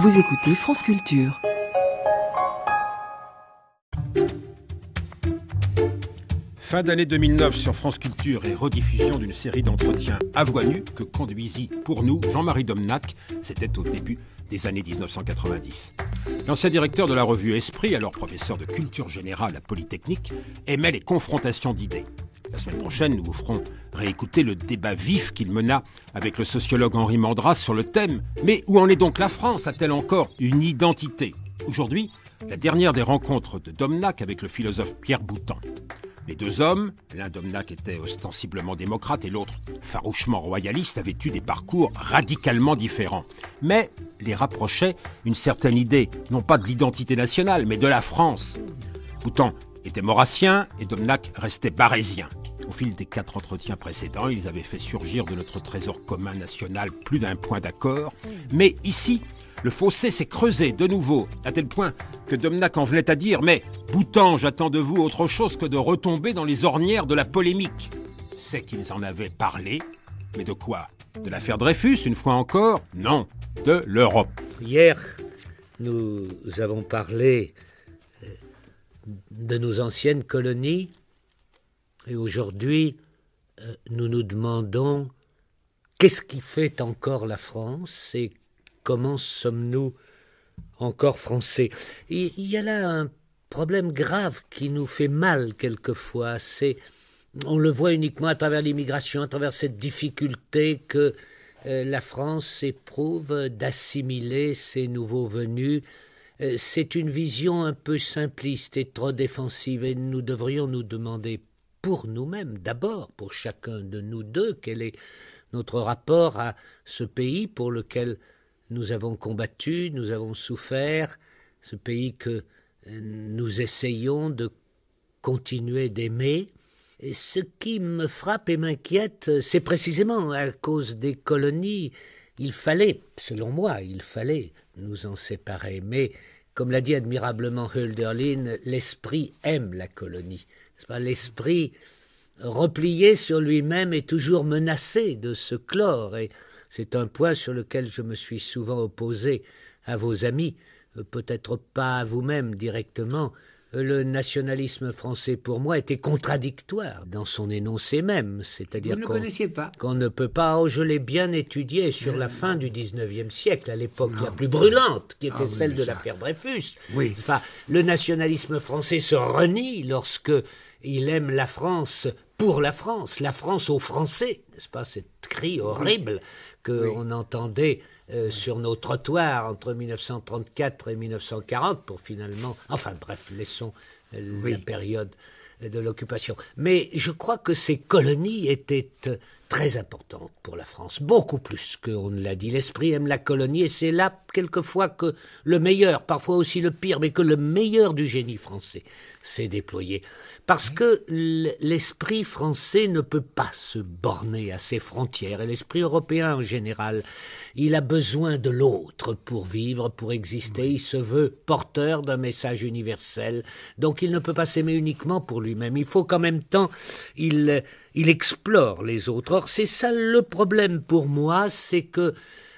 Vous écoutez France Culture. Fin d'année 2009 sur France Culture et rediffusion d'une série d'entretiens nue que conduisit pour nous Jean-Marie Domnac, c'était au début des années 1990. L'ancien directeur de la revue Esprit, alors professeur de culture générale à Polytechnique, aimait les confrontations d'idées. La semaine prochaine, nous vous ferons réécouter le débat vif qu'il mena avec le sociologue Henri Mandras sur le thème Mais où en est donc la France A-t-elle encore une identité Aujourd'hui, la dernière des rencontres de Domnac avec le philosophe Pierre Boutan. Les deux hommes, l'un Domnac était ostensiblement démocrate et l'autre farouchement royaliste, avaient eu des parcours radicalement différents. Mais les rapprochait une certaine idée, non pas de l'identité nationale, mais de la France. Boutan était maurassien et Domnac restait barésien. Au fil des quatre entretiens précédents, ils avaient fait surgir de notre trésor commun national plus d'un point d'accord, mais ici, le fossé s'est creusé de nouveau, à tel point que Domnac en venait à dire Mais, Boutan, j'attends de vous autre chose que de retomber dans les ornières de la polémique. C'est qu'ils en avaient parlé, mais de quoi De l'affaire Dreyfus, une fois encore Non, de l'Europe. Hier, nous avons parlé de nos anciennes colonies. Et aujourd'hui, euh, nous nous demandons qu'est-ce qui fait encore la France et comment sommes-nous encore français. Il y a là un problème grave qui nous fait mal quelquefois. C'est, on le voit uniquement à travers l'immigration, à travers cette difficulté que euh, la France éprouve d'assimiler ses nouveaux venus euh, c'est une vision un peu simpliste et trop défensive, et nous devrions nous demander pour nous-mêmes, d'abord pour chacun de nous deux, quel est notre rapport à ce pays pour lequel nous avons combattu, nous avons souffert, ce pays que euh, nous essayons de continuer d'aimer. ce qui me frappe et m'inquiète, c'est précisément à cause des colonies il fallait, selon moi, il fallait nous en séparer, mais comme l'a dit admirablement Hölderlin, l'esprit aime la colonie. L'esprit replié sur lui-même est toujours menacé de se clore, et c'est un point sur lequel je me suis souvent opposé à vos amis, euh, peut-être pas à vous-même directement, le nationalisme français, pour moi, était contradictoire dans son énoncé même. C'est-à-dire qu'on ne peut pas. Oh, je l'ai bien étudié sur la fin du 19e siècle, à l'époque la ah. plus brûlante, qui était ah celle de l'affaire Dreyfus. le nationalisme français se renie lorsque il aime la France pour la France, la France aux Français. C'est ce pas, horrible cri qu'on entendait euh, sur nos trottoirs entre 1934 et 1940 pour finalement... Enfin bref, laissons euh, la période de l'occupation. Mais je crois que ces colonies étaient euh, très importantes pour la France, beaucoup plus qu'on ne l'a dit. L'esprit aime la colonie et c'est là quelquefois que le meilleur, parfois aussi le pire, mais que le meilleur du génie français s'est déployé. Parce que l'esprit français ne peut pas se borner à ses frontières, et l'esprit européen en général. Il a besoin de l'autre pour vivre, pour exister. Il se veut porteur d'un message universel. Donc il ne peut pas s'aimer uniquement pour lui-même. Il faut qu'en même temps, il, il explore les autres. Or, c'est ça le problème pour moi, c'est que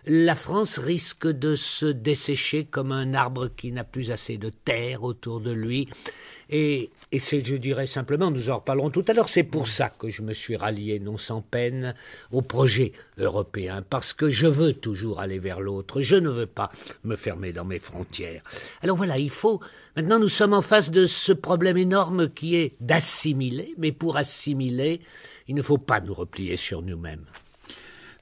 la France risque de se dessécher comme un arbre qui n'a plus assez de terre autour de lui. Et, je dirais simplement, nous en reparlerons tout à l'heure, c'est pour ça que je me suis rallié, non sans peine, au projet européen, parce que je veux toujours aller vers l'autre, je ne veux pas me fermer dans mes frontières. Alors voilà, il faut, maintenant nous sommes en face de ce problème énorme qui est d'assimiler, mais pour assimiler, il ne faut pas nous replier sur nous-mêmes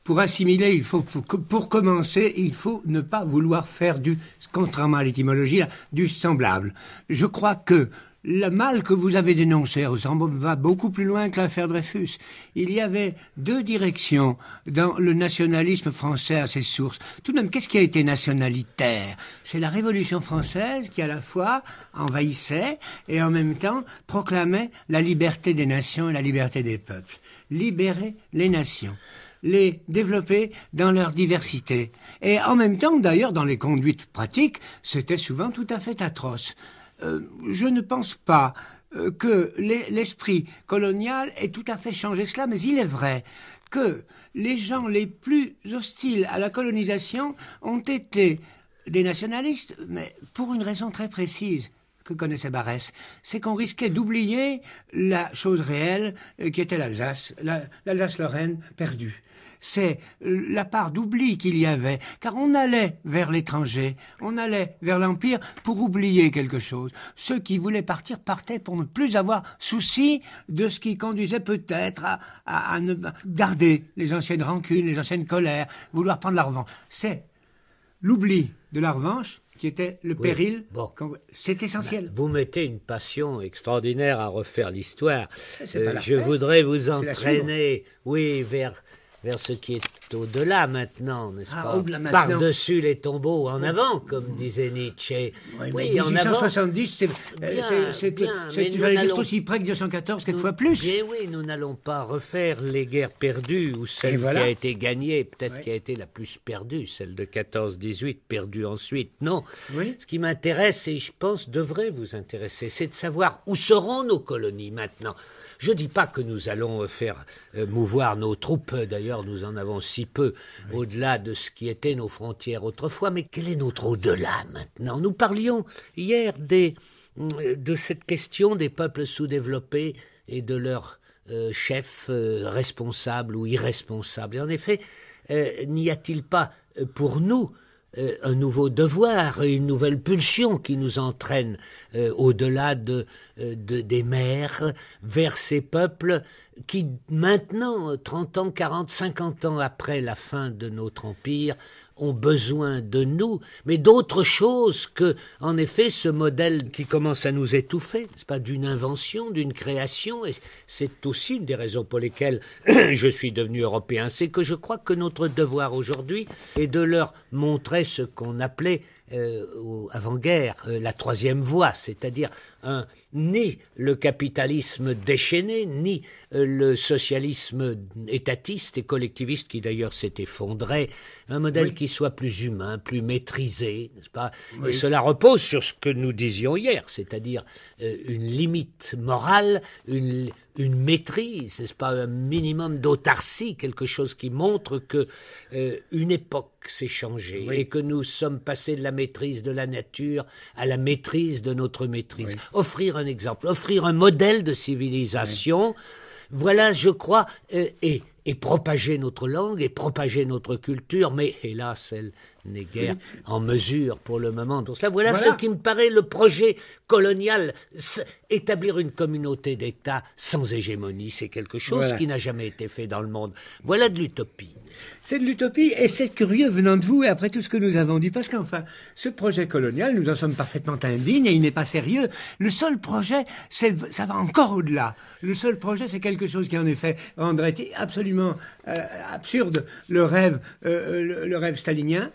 pour assimiler, il faut pour, commencer, il faut ne pas vouloir faire du, contrairement à l'étymologie, du semblable. Je crois que le mal que vous avez dénoncé va beaucoup plus loin que l'affaire Dreyfus. Il y avait deux directions dans le nationalisme français à ses sources. Tout de même, qu'est-ce qui a été nationalitaire C'est la Révolution française qui à la fois envahissait et en même temps proclamait la liberté des nations et la liberté des peuples. Libérer les nations les développer dans leur diversité. Et en même temps, d'ailleurs, dans les conduites pratiques, c'était souvent tout à fait atroce. Euh, je ne pense pas euh, que l'esprit colonial ait tout à fait changé cela, mais il est vrai que les gens les plus hostiles à la colonisation ont été des nationalistes, mais pour une raison très précise que connaissait Barès, c'est qu'on risquait mm. d'oublier la chose réelle euh, qui était l'Alsace, l'Alsace-Lorraine perdue. C'est euh, la part d'oubli qu'il y avait, car on allait vers l'étranger, on allait vers l'Empire pour oublier quelque chose. Ceux qui voulaient partir partaient pour ne plus avoir souci de ce qui conduisait peut-être à, garder les anciennes rancunes, les anciennes colères, vouloir prendre la revanche. C'est l'oubli de la revanche qui était le péril. C'est essentiel. Bah, vous mettez une passion extraordinaire à refaire l'histoire. Euh, je voudrais vous entraîner, oui, vers vers ce qui est au-delà maintenant, n'est-ce ah, pas Par-dessus les tombeaux, en avant, comme disait Nietzsche. Oui, 1870, c'est aussi euh, près que 1914, quelquefois plus. Et oui, nous n'allons pas refaire les guerres perdues ou celle qui a été gagnée, peut-être qui a été la plus perdue, celle de 14-18, perdue ensuite. Non. Ce qui m'intéresse, et je pense devrait vous intéresser, c'est de savoir où seront nos colonies maintenant. Je ne dis pas que nous allons euh, faire euh, mouvoir nos troupes, euh, d'ailleurs nous en avons si peu, au-delà de ce qui étaient nos frontières autrefois, mais quel est notre au-delà maintenant Nous parlions hier mm, de cette question des peuples sous-développés et de leurs chef chefs responsables ou irresponsables. Et en effet, n'y a-t-il pas pour nous euh, un nouveau devoir, une nouvelle pulsion qui nous entraîne euh, au-delà euh, des mers, vers ces peuples qui maintenant, 30 ans, 40, 50 ans après la fin de notre empire, ont besoin de nous, mais d'autre chose que, en effet, ce modèle qui commence à nous étouffer, ce n'est pas d'une invention, d'une création, et c'est aussi une des raisons pour lesquelles je suis devenu européen, c'est que je crois que notre devoir aujourd'hui est de leur montrer ce qu'on appelait euh, avant-guerre, euh, la troisième voie, c'est-à-dire ni le capitalisme déchaîné, ni euh, le socialisme étatiste et collectiviste qui d'ailleurs s'est effondré, un modèle qui soit plus humain, plus maîtrisé, n'est-ce pas Et cela repose sur ce que nous disions hier, c'est-à-dire une limite morale, une une maîtrise, n'est-ce pas, un minimum d'autarcie, quelque chose qui montre que euh, une époque s'est changée et que nous sommes passés de la maîtrise de la nature à la maîtrise de notre maîtrise. Offrir un exemple, offrir un modèle de civilisation. Voilà, je crois, euh, et et propager notre langue et propager notre culture, mais hélas, elle n'est guère en mesure pour le moment. Donc voilà, ce qui me paraît le projet colonial. Établir une communauté d'États sans hégémonie, c'est quelque chose qui n'a jamais été fait dans le monde. Voilà de l'utopie. C'est de l'utopie et c'est curieux venant de vous et après tout ce que nous avons dit, parce qu'enfin, ce projet colonial, nous en sommes parfaitement indignes et il n'est pas sérieux. Le seul projet, ça va encore au-delà. Le seul projet, c'est quelque chose qui en effet rendrait absolument euh, absurde le rêve euh, euh, stalinien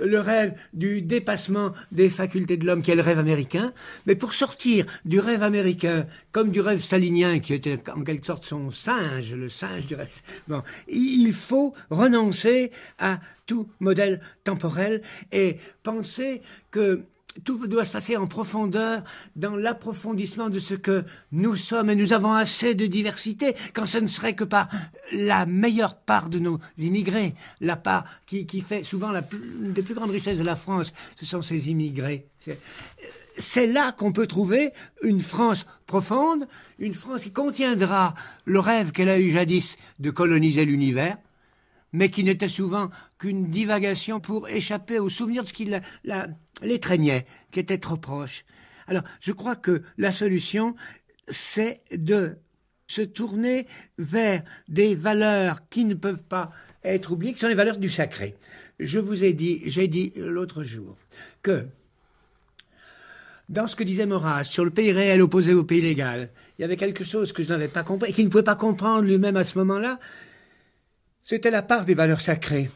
le rêve du dépassement des facultés de l'homme, qui est le rêve américain. Mais pour sortir du rêve américain, comme du rêve stalinien, qui était en quelque sorte son singe, le singe du rêve, bon, il faut renoncer à tout modèle temporel et penser que tout doit se passer en profondeur, dans l'approfondissement de ce que nous sommes, et nous avons assez de diversité, quand ce ne serait que par la meilleure part de nos immigrés, la part qui, fait souvent la plus, des plus grandes richesses de la France, ce sont ces immigrés. C'est là qu'on peut trouver une France profonde, une France qui contiendra le rêve qu'elle a eu jadis de coloniser l'univers, mais qui n'était souvent qu'une divagation pour échapper au souvenir de ce qui la l'étreignait, qui était trop proche. Alors, je crois que la solution, c'est de se tourner vers des valeurs qui ne peuvent pas être oubliées, qui sont les valeurs du sacré. Je vous ai dit, j'ai dit l'autre jour, que dans ce que disait Maurras sur le pays réel opposé au pays légal, il y avait quelque chose que je n'avais pas compris, et qu'il ne pouvait pas comprendre lui-même à ce moment-là, c'était la part des valeurs sacrées.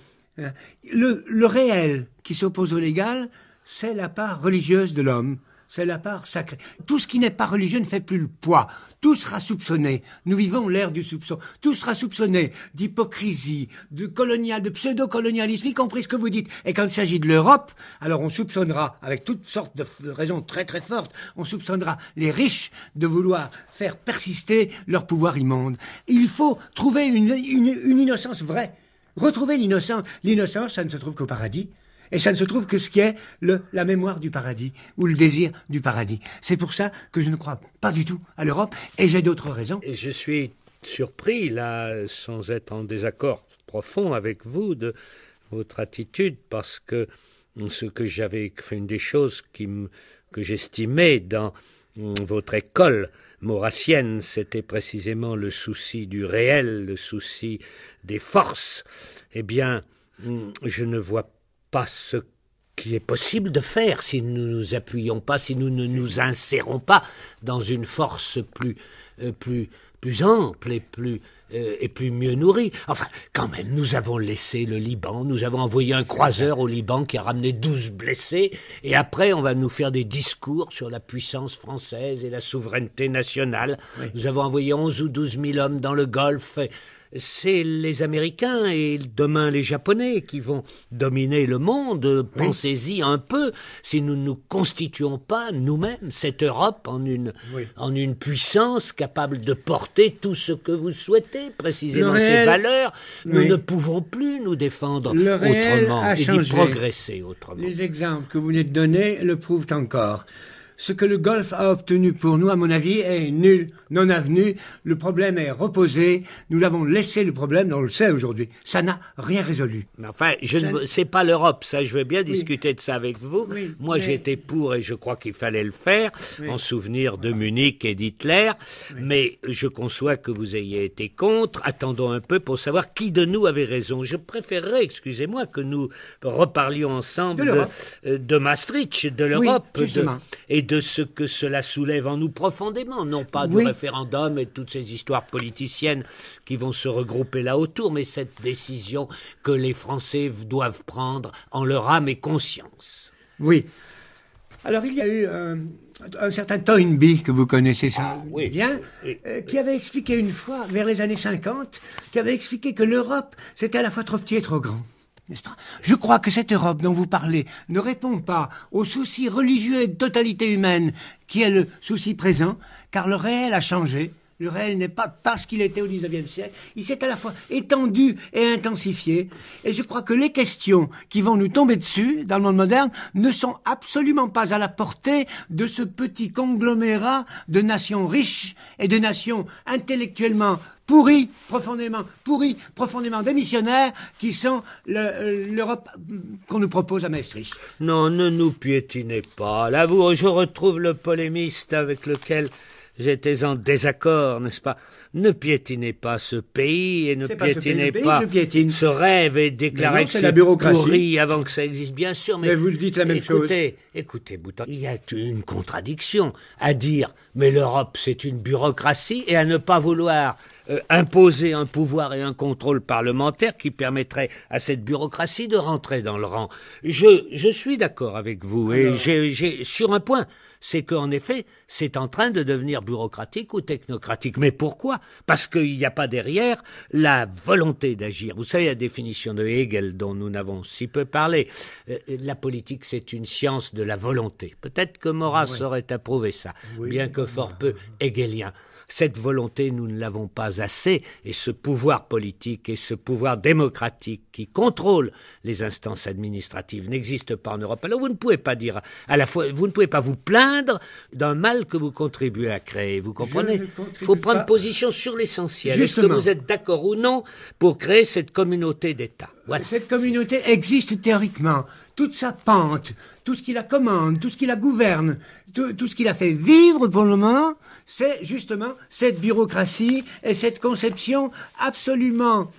le réel qui s'oppose au légal, c'est la part religieuse de l'homme, c'est la part sacrée. Tout ce qui n'est pas religieux ne fait plus le poids. Tout sera soupçonné. Nous vivons l'ère du soupçon. Tout sera soupçonné d'hypocrisie, de colonial, de pseudo-colonialisme, y compris ce que vous dites. Et quand il s'agit de l'Europe, alors on soupçonnera, avec toutes sortes de raisons très très fortes, on soupçonnera les riches de vouloir faire persister leur pouvoir immonde. Il faut trouver une innocence vraie. Retrouver l'innocence. L'innocence, ça ne se trouve qu'au paradis. Et ça ne se trouve que ce qui est le, la mémoire du paradis ou le désir du paradis. C'est pour ça que je ne crois pas du tout à l'Europe et j'ai d'autres raisons. Et je suis surpris, là, sans être en désaccord profond avec vous, de votre attitude, parce que ce que j'avais fait, une des choses qui que j'estimais dans mm, votre école maurassienne, c'était précisément le souci du réel, le souci des forces. Eh bien, mm, je ne vois pas ce qui est possible de faire si nous ne nous appuyons pas, si nous ne nous insérons pas dans une force plus, euh, plus, plus ample et plus, et euh, plus mieux nourri. Enfin, quand même, nous avons laissé le Liban, nous avons envoyé un croiseur au Liban qui a ramené 12 blessés, et après on va nous faire des discours sur la puissance française et la souveraineté nationale. Nous avons envoyé 11 ou 12 000 hommes dans le Golfe. C'est les Américains et demain les Japonais qui vont dominer le monde. Pensez-y un peu si nous ne nous constituons pas nous-mêmes cette Europe en une, en une puissance capable de porter tout ce que vous souhaitez précisément ces valeurs. Nous ne pouvons plus nous défendre autrement et progresser autrement. Les exemples que vous nous donnez le prouvent encore. Ce que le Golfe a obtenu pour nous, à mon avis, est nul, non avenu. Le problème est reposé. Nous l'avons laissé le problème, on le sait aujourd'hui. Ça n'a rien résolu. Enfin, ne... c'est pas l'Europe, ça. Je veux bien discuter de ça avec vous. Moi, j'étais pour et je crois qu'il fallait le faire en souvenir de Munich et d'Hitler. Mais je conçois que vous ayez été contre. Attendons un peu pour savoir qui de nous avait raison. Je préférerais, excusez-moi, que nous reparlions ensemble de, euh, Maastricht, de l'Europe, de... et de ce que cela soulève en nous profondément, non pas du référendum et toutes ces histoires politiciennes qui vont se regrouper là autour, mais cette décision que les Français doivent prendre en leur âme et conscience. Oui. Alors il y a eu euh, un, certain Toynbee, que vous connaissez ça ah, bien, euh, qui avait expliqué une fois, vers les années 50, qui avait expliqué que l'Europe, c'était à la fois trop petit et trop grand je crois que cette Europe dont vous parlez ne répond pas au souci religieux et de totalité humaine qui est le souci présent, car le réel a changé. Le réel n'est pas parce qu'il était au XIXe siècle, il s'est à la fois étendu et intensifié. Et je crois que les questions qui vont nous tomber dessus dans le monde moderne ne sont absolument pas à la portée de ce petit conglomérat de nations riches et de nations intellectuellement Pourri profondément, pourri profondément des qui sont euh, l'Europe qu'on nous propose à Maastricht. Non, ne nous piétinez pas. Là, vous, je retrouve le polémiste avec lequel j'étais en désaccord, n'est-ce pas Ne piétinez pas ce pays et ne piétinez pas, ce, rêve et déclarer que c'est la bureaucratie avant que ça existe, bien sûr. Mais, vous dites la même écoutez, chose. Écoutez, Bouton, il y a une contradiction à dire, mais l'Europe c'est une bureaucratie et à ne pas vouloir euh, imposer un pouvoir et un contrôle parlementaire qui permettrait à cette bureaucratie de rentrer dans le rang. Je, suis d'accord avec vous et j'ai sur un point, c'est qu'en effet, c'est en train de devenir bureaucratique ou technocratique. Mais pourquoi Parce qu'il n'y a pas derrière la volonté d'agir. Vous savez la définition de Hegel dont nous n'avons si peu parlé. Euh, euh, la politique, c'est une science de la volonté. Peut-être que Maurras aurait approuvé ça, bien que fort peu ah. hegelien. Cette volonté, nous ne l'avons pas assez, et ce pouvoir politique et ce pouvoir démocratique qui contrôle les instances administratives n'existe pas en Europe. Alors vous ne pouvez pas dire à la fois, vous ne pouvez pas vous plaindre d'un mal que vous contribuez à créer. Vous comprenez Il faut prendre position sur l'essentiel. Est-ce que vous êtes d'accord ou non pour créer cette communauté d'États Cette communauté existe théoriquement. Toute sa pente, tout ce qui la commande, tout ce qui la gouverne, tout, ce qu'il a fait vivre pour le moment, c'est justement cette bureaucratie et cette conception absolument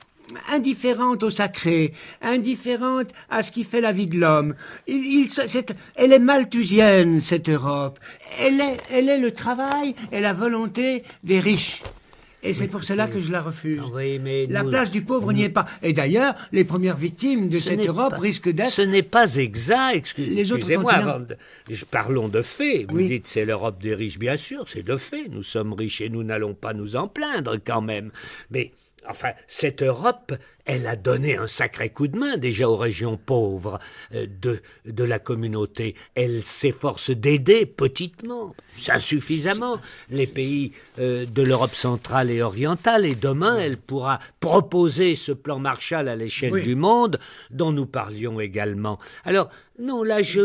indifférente au sacré, indifférente à ce qui fait la vie de l'homme. elle est malthusienne, cette Europe. elle est le travail et la volonté des riches. Et c'est pour cela que je la refuse. Ah la place du pauvre n'y est pas. Et d'ailleurs, les premières victimes de cette Europe risquent d'être. Ce n'est pas exact. Excusez-moi, continents... parlons de faits. Vous dites c'est l'Europe des riches, bien sûr, c'est de fait. Nous sommes riches et nous n'allons pas nous en plaindre quand même. Mais enfin, cette Europe elle a donné un sacré coup de main déjà aux régions pauvres euh, de, la communauté. Elle s'efforce d'aider petitement, insuffisamment, les pays euh, de l'Europe centrale et orientale. Et demain, elle pourra proposer ce plan Marshall à l'échelle du monde, dont nous parlions également. Alors, non, là, je,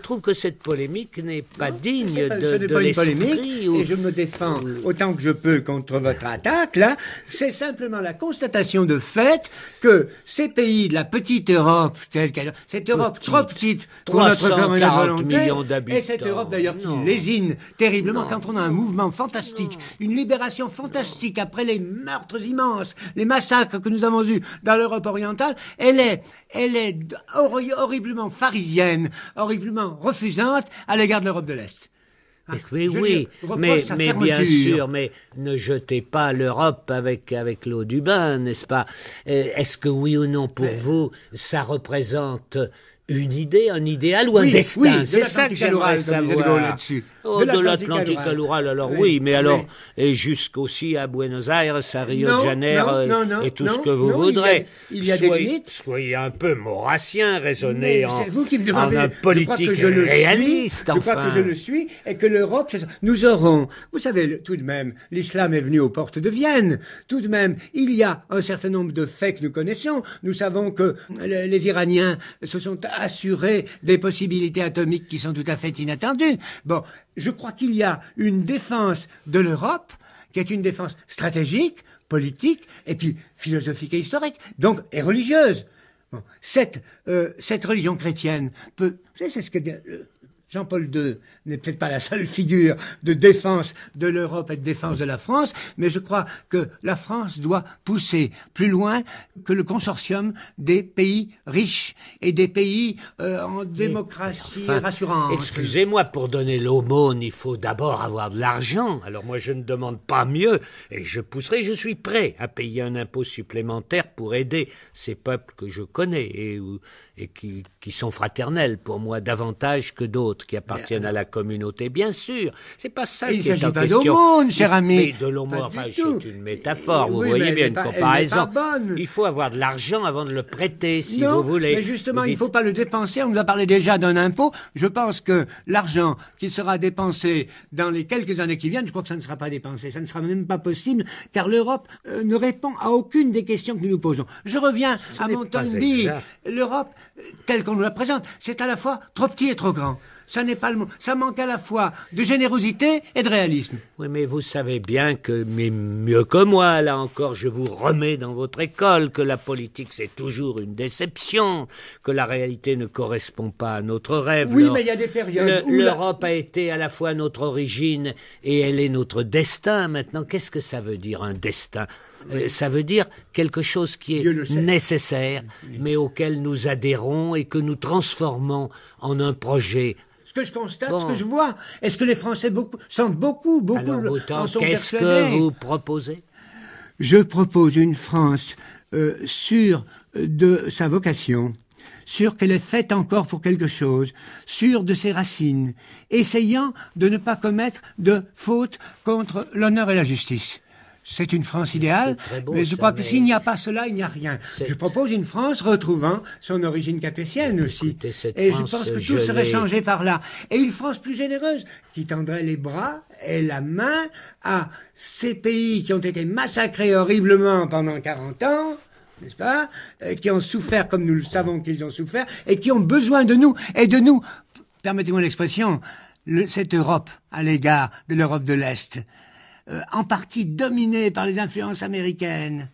trouve que cette polémique n'est pas digne de, de l'esprit. Et je me défends autant que je peux contre votre attaque, là. C'est simplement la constatation de fait que ces pays de la petite Europe, telle qu'elle, cette Europe trop petite pour notre volonté, et cette Europe d'ailleurs qui lésine terriblement quand on a un mouvement fantastique, une libération fantastique après les meurtres immenses, les massacres que nous avons eus dans l'Europe orientale, elle est, elle est horriblement pharisienne, horriblement refusante à l'égard de l'Europe de l'Est. Ah, oui, oui, mais, mais bien sûr, mais ne jetez pas l'Europe avec, avec l'eau du bain, n'est-ce pas euh, Est-ce que oui ou non, pour vous, ça représente une idée, un idéal ou un oui, destin. Oui, de c'est ça que j'aimerais savoir. Oh, de l'Atlantique à l'Oural, alors oui, mais alors, et jusqu'aussi à Buenos Aires, à Rio de Janeiro, et tout ce que vous voudrez. Il y a, des limites. Soyez un peu maurassien, raisonnez en, vous qui un politique réaliste, enfin. Je crois que je le suis, et que l'Europe, nous aurons, vous savez, tout de même, l'islam est venu aux portes de Vienne, tout de même, il y a un certain nombre de faits que nous connaissons, nous savons que les Iraniens se sont assurer des possibilités atomiques qui sont tout à fait inattendues. Bon, je crois qu'il y a une défense de l'Europe qui est une défense stratégique, politique, et puis philosophique et historique, donc et religieuse. Euh, cette, religion chrétienne peut, vous savez, c'est ce que euh, Jean-Paul II n'est peut-être pas la seule figure de défense de l'Europe et de défense de la France, mais je crois que la France doit pousser plus loin que le consortium des pays riches et des pays euh, en démocratie rassurante. Excusez-moi, pour donner l'aumône, il faut d'abord avoir de l'argent. Alors moi, je ne demande pas mieux et je pousserai, je suis prêt à payer un impôt supplémentaire pour aider ces peuples que je connais et où et qui, sont fraternels pour moi davantage que d'autres qui appartiennent à la euh, communauté. Bien sûr, c'est pas ça qui est en pas question. cher ami. de l'aumône, enfin, c'est une métaphore. vous voyez bien une comparaison. Il faut avoir de l'argent avant de le prêter, si vous voulez. Mais justement, il ne faut pas le dépenser. On nous a parlé déjà d'un impôt. Je pense que l'argent qui sera dépensé dans les quelques années qui viennent, je crois que ça ne sera pas dépensé, ça ne sera même pas possible, car l'Europe euh, ne répond à aucune des questions que nous nous posons. Je reviens à Montonby. L'Europe telle qu'on nous la présente, c'est à la fois trop petit et trop grand. Ça n'est pas le Ça manque à la fois de générosité et de réalisme. Oui, mais vous savez bien que, mieux que moi, là encore, je vous remets dans votre école que la politique, c'est toujours une déception, que la réalité ne correspond pas à notre rêve. Oui, mais il y a des périodes. L'Europe a été à la fois notre origine et elle est notre destin. Maintenant, qu'est-ce que ça veut dire un destin euh, ça veut dire quelque chose qui est nécessaire, mais auquel nous adhérons et que nous transformons en un projet ce que je constate, ce que je vois. Est-ce que les Français sentent beaucoup, beaucoup en son Qu'est-ce que vous proposez Je propose une France euh, sûre euh, de sa vocation, sûre qu'elle est faite encore pour quelque chose, sûre de ses racines, essayant de ne pas commettre de fautes contre l'honneur et la justice c'est une France idéale, mais je crois que s'il n'y a pas cela, il n'y a rien. Je propose une France retrouvant son origine capétienne aussi. Et je pense que tout serait changé par là. Et une France plus généreuse, qui tendrait les bras et la main à ces pays qui ont été massacrés horriblement pendant 40 ans, n'est-ce pas, qui ont souffert comme nous le savons qu'ils ont souffert, et qui ont besoin de nous, et de nous, permettez-moi l'expression, cette Europe à l'égard de l'Europe de l'Est. Euh, en partie dominée par les influences américaines,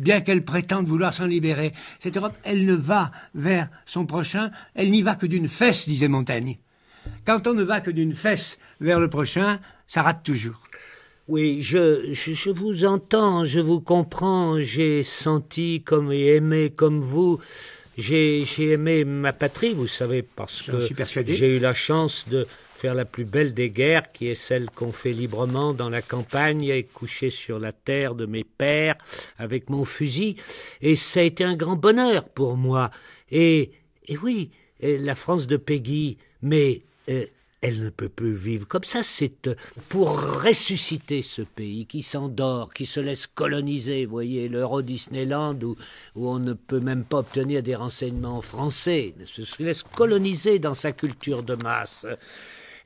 bien qu'elle prétende vouloir s'en libérer. Cette Europe, elle ne va vers son prochain, elle n'y va que d'une fesse, disait Montaigne. Quand on ne va que d'une fesse vers le prochain, ça rate toujours. Oui, je, je, vous entends, je vous comprends, j'ai senti comme et aimé comme vous j'ai aimé ma patrie, vous savez, parce que j'ai eu la chance de, faire la plus belle des guerres, qui est celle qu'on fait librement dans la campagne et coucher sur la terre de mes pères avec mon fusil, et ça a été un grand bonheur pour moi. Et, et oui, la France de Peggy, mais euh, elle ne peut plus vivre comme ça. C'est euh, pour ressusciter ce pays qui s'endort, qui se laisse coloniser. Vous voyez, l'Euro Disneyland où, où, on ne peut même pas obtenir des renseignements français, se laisse coloniser dans sa culture de masse.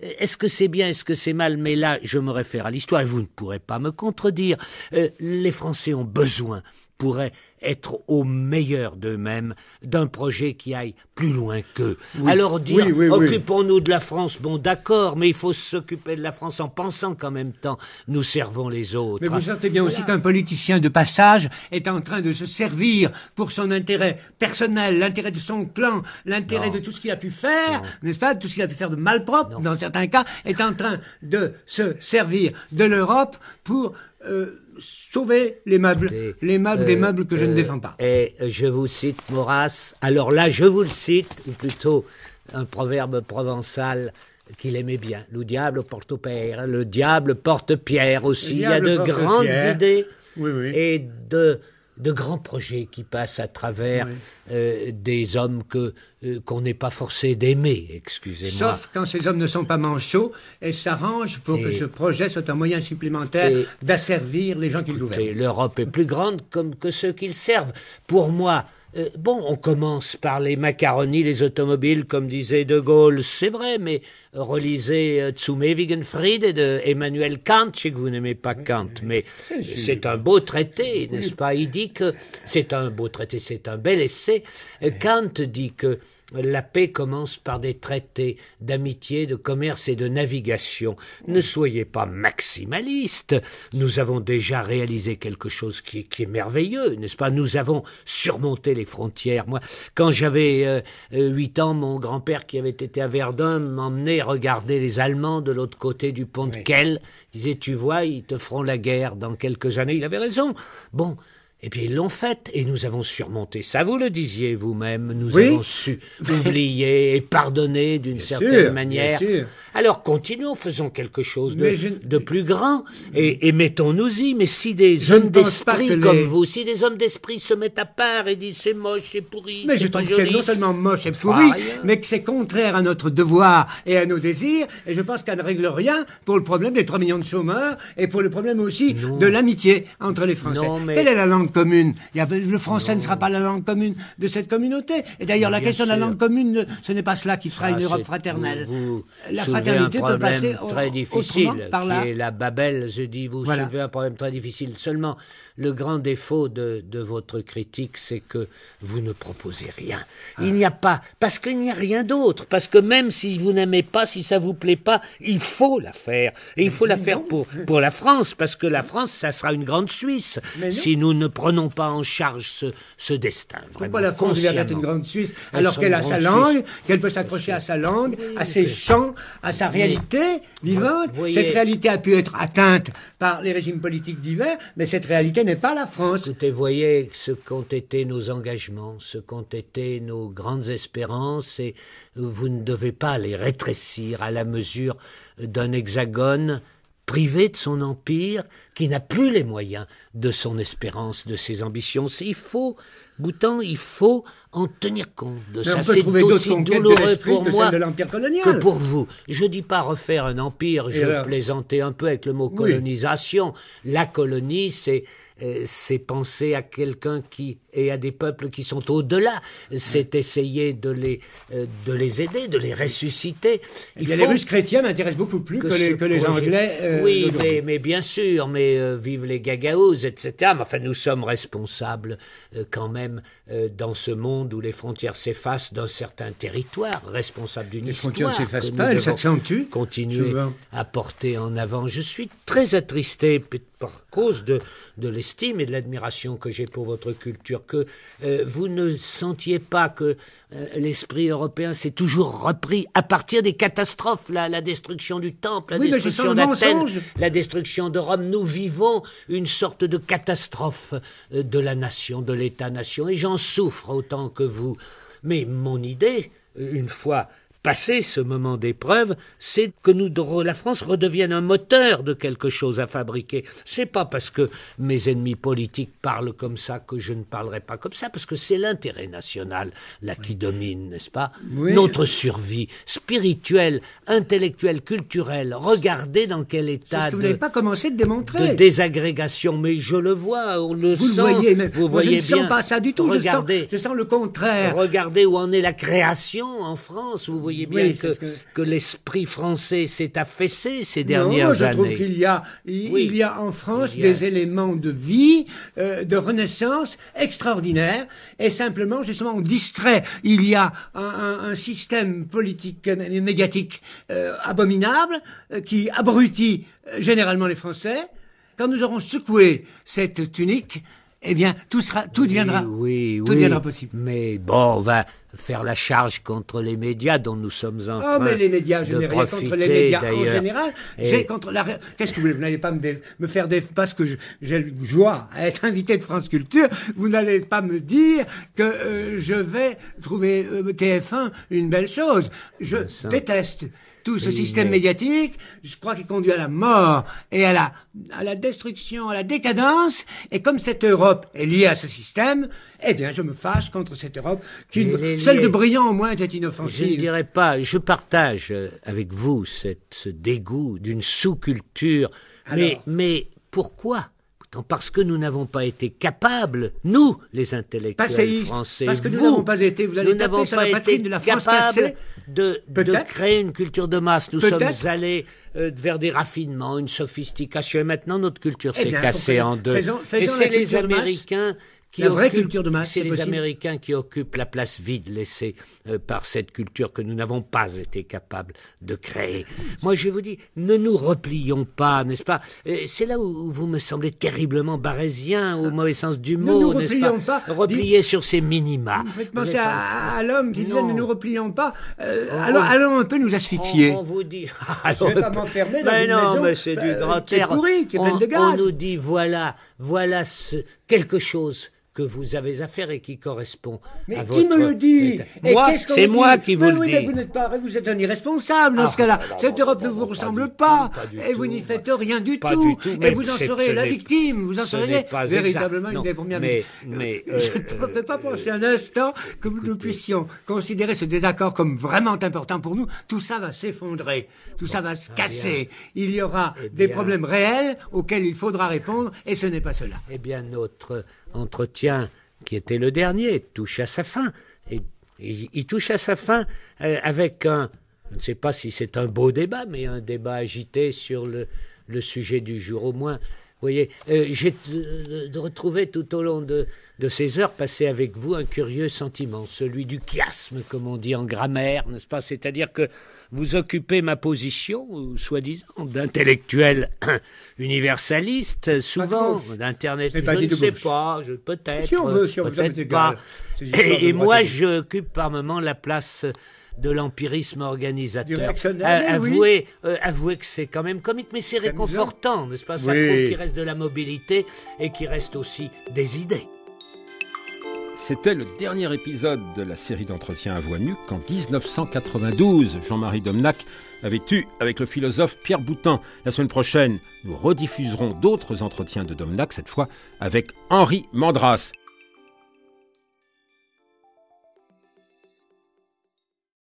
Est-ce que c'est bien, est-ce que c'est mal Mais là, je me réfère à l'histoire et vous ne pourrez pas me contredire. Euh, les Français ont besoin, pourraient être au meilleur d'eux-mêmes d'un projet qui aille plus loin qu'eux. Alors dire, occupons-nous de la France, bon d'accord, mais il faut s'occuper de la France en pensant qu'en même temps, nous servons les autres. Mais vous sentez bien aussi qu'un politicien de passage est en train de se servir pour son intérêt personnel, l'intérêt de son clan, l'intérêt de tout ce qu'il a pu faire, n'est-ce pas, tout ce qu'il a pu faire de malpropre, dans certains cas, est en train de se servir de l'Europe pour... Euh, sauver les meubles, les meubles, des les euh, meubles que je euh, pas. Et je vous cite Maurras. Alors là, je vous le cite, ou plutôt un proverbe provençal qu'il aimait bien. Le diable porte père, le diable porte pierre aussi. Il y a de grandes idées et de de grands projets qui passent à travers euh, des hommes euh, qu'on n'est pas forcé d'aimer, excusez-moi. Sauf quand ces hommes ne sont pas manchots et s'arrangent pour que ce projet soit un moyen supplémentaire d'asservir les gens qu'ils gouvernent. L'Europe est plus grande que ceux qu'ils servent. Pour moi, euh, bon, on commence par les macaronis, les automobiles, comme disait De Gaulle, c'est vrai, mais relisez euh, Zu et de Emmanuel Kant, je sais que vous n'aimez pas Kant, mais c'est un beau traité, n'est-ce pas Il dit que c'est un beau traité, c'est un bel essai. Euh, Kant dit que la paix commence par des traités d'amitié, de commerce et de navigation. Ne soyez pas maximaliste. Nous avons déjà réalisé quelque chose qui, est merveilleux, n'est-ce pas Nous avons surmonté les frontières. Moi, quand j'avais 8 euh, euh, ans, mon grand-père qui avait été à Verdun m'emmenait regarder les Allemands de l'autre côté du pont de Kell. Il disait, tu vois, ils te feront la guerre dans quelques années. Il avait raison. Bon, et eh puis ils l'ont faite et nous avons surmonté ça. Vous le disiez vous-même, nous avons su oublier et pardonner d'une certaine manière. Alors continuons, faisons quelque chose de, de plus grand et, mettons-nous-y. Mais si des hommes d'esprit comme vous, si des hommes d'esprit se mettent à part et disent c'est moche, c'est pourri, mais je trouve que non seulement moche et pourri, hein. mais que c'est contraire à notre devoir et à nos désirs. Et je pense qu'elle ne règle rien pour le problème des 3 millions de chômeurs et pour le problème aussi de l'amitié entre les Français. Quelle est la langue commune. Il le français ne sera pas la langue commune de cette communauté. Et d'ailleurs, la question de la langue commune, ce n'est pas cela qui fera une Europe fraternelle. la fraternité peut passer très difficile, et la Babel, je dis, vous voilà. un problème très difficile. Seulement, le grand défaut de, votre critique, c'est que vous ne proposez rien. Ah. Il n'y a pas, parce qu'il n'y a rien d'autre, parce que même si vous n'aimez pas, si ça vous plaît pas, il faut la faire. Et il faut la faire pour, pour la France, parce que la France, ça sera une grande Suisse. Si nous ne prenons pas en charge ce, destin. Pourquoi la France devient une grande Suisse alors qu'elle a sa langue, qu'elle peut s'accrocher à sa langue, à ses chants, à sa réalité vivante Cette réalité a pu être atteinte par les régimes politiques divers, mais cette réalité n'est pas la France. Vous voyez ce qu'ont été nos engagements, ce qu'ont été nos grandes espérances, et vous ne devez pas les rétrécir à la mesure d'un hexagone privé de son empire, qui n'a plus les moyens de son espérance, de ses ambitions. Il faut, Boutan, il faut en tenir compte de ça. C'est aussi douloureux pour moi que pour vous. Je dis pas refaire un empire, je plaisantais un peu avec le mot colonisation. La colonie, euh, c'est penser à quelqu'un qui et à des peuples qui sont au-delà. C'est essayer de les, euh, de les aider, de les ressusciter. Eh il a les Russes chrétiens m'intéressent beaucoup plus que, les, Anglais. Euh, oui, mais, mais bien sûr, mais euh, vivent les gagaos, etc. Mais enfin, nous sommes responsables euh, quand même euh, dans ce monde où les frontières s'effacent d'un certain territoire, responsables d'une histoire. Les frontières s'effacent pas, Continuer à porter en avant. Je suis très attristé par cause de, de l'estime et de l'admiration que j'ai pour votre culture, que vous ne sentiez pas que l'esprit européen s'est toujours repris à partir des catastrophes, la, la destruction du temple, la destruction d'Athènes, la destruction de Rome. Nous vivons une sorte de catastrophe euh, de la nation, de l'État-nation, et j'en souffre autant que vous. Mais mon idée, une fois passer ce moment d'épreuve, c'est que nous, la France redevienne un moteur de quelque chose à fabriquer. C'est pas parce que mes ennemis politiques parlent comme ça que je ne parlerai pas comme ça, parce que c'est l'intérêt national là qui domine, n'est-ce pas Notre survie spirituelle, intellectuelle, culturelle. Regardez dans quel état que vous n'avez pas commencé de démontrer de désagrégation, mais je le vois, on le vous sent. Le voyez, vous voyez je ne sens pas ça du tout. je, sens, le contraire. Regardez où en est la création en France voyez bien que, l'esprit français s'est affaissé ces dernières années. non, je trouve qu'il y a, il, y a en France des éléments de vie, euh, de renaissance extraordinaires, et simplement, justement, on distrait. Il y a un, système politique et médiatique euh, abominable euh, qui abrutit généralement les Français. Quand nous aurons secoué cette tunique, eh bien, tout sera, tout deviendra, tout possible. Mais bon, on va faire la charge contre les médias dont nous sommes en ah, train. Oh, mais les médias, les médias en général. contre la. Qu'est-ce que vous voulez Vous n'allez pas me, faire des parce que j'ai le joie à être invité de France Culture. Vous n'allez pas me dire que euh, je vais trouver euh, TF1 une belle chose. Je déteste tout ce système médiatique, je crois qu'il conduit à la mort et à la, destruction, à la décadence. Et comme cette Europe est liée à ce système, eh bien, je me fâche contre cette Europe qui, celle de Briand au moins, était inoffensive. Je ne dirais pas, je partage euh, avec vous cette, ce dégoût d'une sous-culture. mais pourquoi parce que nous n'avons pas été capables, nous, les intellectuels français, parce que nous n'avons pas été, vous allez la de capables de, créer une culture de masse. Nous sommes allés euh, vers des raffinements, une sophistication, et maintenant notre culture eh s'est cassée en deux. et c'est les Américains la vraie culture de masse, c'est les Américains qui occupent la place vide laissée euh, par cette culture que nous n'avons pas été capables de créer. Moi, je vous dis, ne nous replions pas, n'est-ce pas euh, C'est là où vous me semblez terriblement barésien, au ah. mauvais sens du mot, n'est-ce pas, pas Replier sur ces minima. Vous faites à, l'homme qui disait ne nous replions pas. Euh, oh. alors, allons un peu nous asphyxier. On, vous dit. je vais pas m'enfermer dans une maison, c'est du grand Qui est pleine de gaz. On nous dit voilà, voilà ce, quelque chose que vous avez affaire et qui correspond mais qui me le dit Moi, c'est moi qui vous le dis. vous n'êtes pas... Vous êtes un irresponsable dans ce ah, cas-là. Cette Europe ne vous ressemble pas, et vous n'y faites rien du tout. Du tout et vous en serez la victime. Vous en serez véritablement une des premières victimes. Je euh, ne peux pas euh, penser un instant que nous puissions considérer ce désaccord comme vraiment important pour nous. Tout ça va s'effondrer. Tout ça va se casser. Il y aura eh des problèmes réels auxquels il faudra répondre et ce n'est pas cela. Eh bien, notre entretien qui était le dernier touche à sa fin. Et il, touche à sa fin euh, avec un, je ne sais pas si c'est un beau débat, mais un débat agité sur le sujet du jour au moins voyez, euh, j'ai euh, retrouvé tout au long de, ces heures passées avec vous un curieux sentiment, celui du chiasme, comme on dit en grammaire, n'est-ce pas C'est-à-dire que vous occupez ma position, soi-disant, d'intellectuel universaliste, souvent, d'internet. Je, ne sais pas, peut-être. Si on veut, pas. Et, moi, j'occupe par moment la place de l'empirisme organisateur. Euh, avouez, que c'est quand même comique, mais c'est réconfortant, n'est-ce pas Ça qu'il reste de la mobilité et qu'il reste aussi des idées. C'était le dernier épisode de la série d'entretiens à voix nue qu'en 1992, Jean-Marie Domnac avait eu avec le philosophe Pierre Boutin. La semaine prochaine, nous rediffuserons d'autres entretiens de Domnac, cette fois avec Henri Mandras.